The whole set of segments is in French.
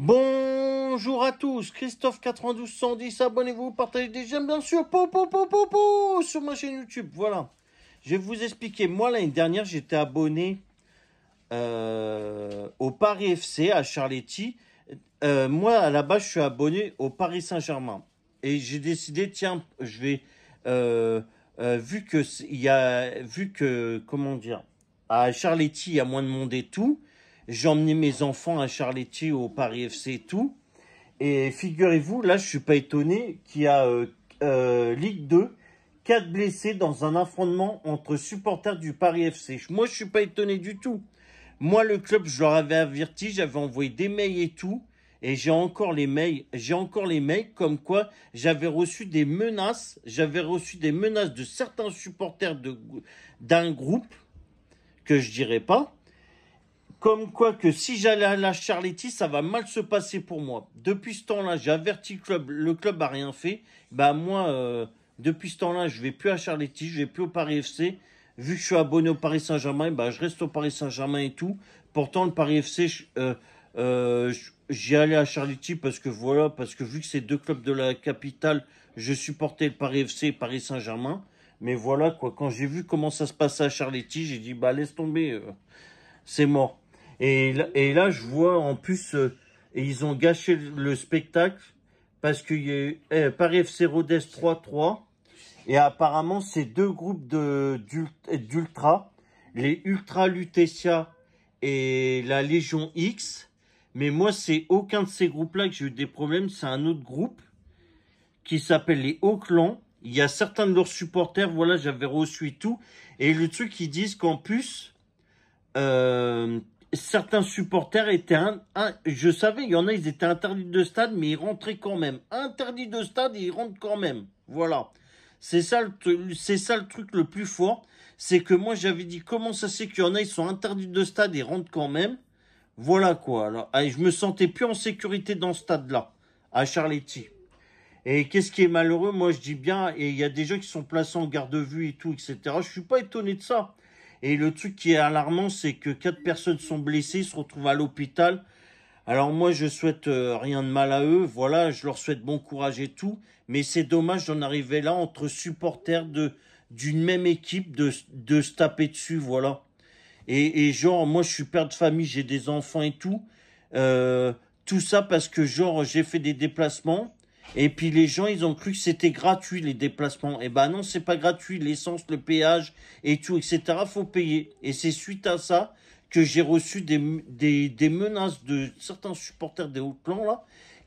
Bonjour à tous, Christophe 9210 abonnez-vous, partagez des j'aime bien sûr, pou pou pou pou pou, sur ma chaîne YouTube, voilà. Je vais vous expliquer, moi l'année dernière j'étais abonné euh, au Paris FC à Charletti. Euh, moi à la base je suis abonné au Paris Saint-Germain. Et j'ai décidé, tiens, je vais... Euh, vu que a vu que comment dire à Charletti il y a moins de monde et tout emmené mes enfants à Charletti au Paris FC et tout. Et figurez-vous, là, je suis pas étonné qu'il y a euh, euh, Ligue 2, 4 blessés dans un affrontement entre supporters du Paris FC. Moi, je suis pas étonné du tout. Moi, le club, je leur avais averti, j'avais envoyé des mails et tout. Et j'ai encore les mails, j'ai encore les mails comme quoi j'avais reçu des menaces, j'avais reçu des menaces de certains supporters d'un groupe que je dirais pas, comme quoi que si j'allais à la ça va mal se passer pour moi. Depuis ce temps-là, j'ai averti le club, le club n'a rien fait. Bah moi, euh, depuis ce temps-là, je vais plus à Charletti, je vais plus au Paris FC. Vu que je suis abonné au Paris Saint-Germain, bah je reste au Paris Saint-Germain et tout. Pourtant, le Paris FC, euh, euh, j'y allais à Charletti parce que voilà, parce que vu que c'est deux clubs de la capitale, je supportais le Paris FC et Paris Saint-Germain. Mais voilà quoi, quand j'ai vu comment ça se passait à Charletti, j'ai dit bah laisse tomber, euh, c'est mort. Et là, je vois en plus, euh, ils ont gâché le spectacle parce qu'il y a eu eh, Paris FC Rodez 3-3. Et apparemment, ces deux groupes d'ultra, les Ultra Lutetia et la Légion X. Mais moi, c'est aucun de ces groupes-là que j'ai eu des problèmes. C'est un autre groupe qui s'appelle les Hauts-Clans. Il y a certains de leurs supporters, voilà, j'avais reçu tout. Et le truc, ils disent qu'en plus, euh, certains supporters étaient, un, je savais, il y en a, ils étaient interdits de stade, mais ils rentraient quand même. Interdits de stade, ils rentrent quand même. Voilà. C'est ça, c'est ça le truc le plus fort. C'est que moi, j'avais dit, comment ça c'est qu'il y en a, ils sont interdits de stade ils rentrent quand même. Voilà quoi. Alors, ah, je me sentais plus en sécurité dans ce stade-là, à Charletti. Et qu'est-ce qui est malheureux Moi, je dis bien, et il y a des gens qui sont placés en garde-vue et tout, etc. Je suis pas étonné de ça. Et le truc qui est alarmant, c'est que quatre personnes sont blessées, se retrouvent à l'hôpital. Alors moi, je souhaite euh, rien de mal à eux. Voilà, je leur souhaite bon courage et tout. Mais c'est dommage d'en arriver là entre supporters de d'une même équipe de, de se taper dessus, voilà. Et, et genre, moi, je suis père de famille, j'ai des enfants et tout. Euh, tout ça parce que genre, j'ai fait des déplacements et puis les gens, ils ont cru que c'était gratuit les déplacements. Et eh ben non, c'est pas gratuit, l'essence, le péage et tout, etc. Faut payer. Et c'est suite à ça que j'ai reçu des, menaces de certains supporters des hauts plans, là.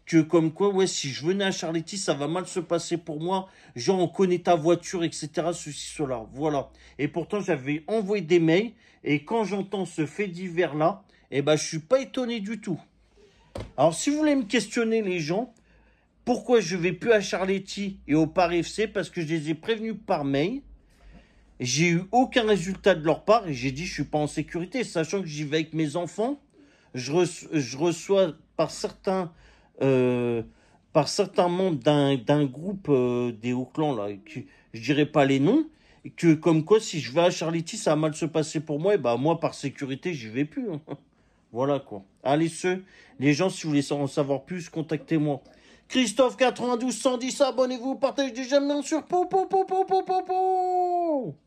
Que comme quoi, ouais, si je venais à Charletti, ça va mal se passer pour moi. Genre, on connaît ta voiture, etc. Ceci, cela. Voilà. Et pourtant, j'avais envoyé des mails. Et quand j'entends ce fait divers là, eh ben, je suis pas étonné du tout. Alors, si vous voulez me questionner, les gens, pourquoi je vais plus à Charletti et au Paris FC parce que je les ai prévenus par mail. J'ai eu aucun résultat de leur part et j'ai dit je suis pas en sécurité, sachant que j'y vais avec mes enfants. Je reçois, par certains euh, par certains membres d'un groupe euh, des hauts clans là, je dirais pas les noms, que comme quoi si je vais à Charletti ça a mal se passer pour moi et bah moi par sécurité j'y vais plus. Hein. Voilà quoi. Allez ceux, les gens si vous voulez en savoir plus contactez-moi. Christophe 92 110, abonnez-vous, partagez, j'aime bien sur Pou, pou, pou, pou, pou, pou, pou.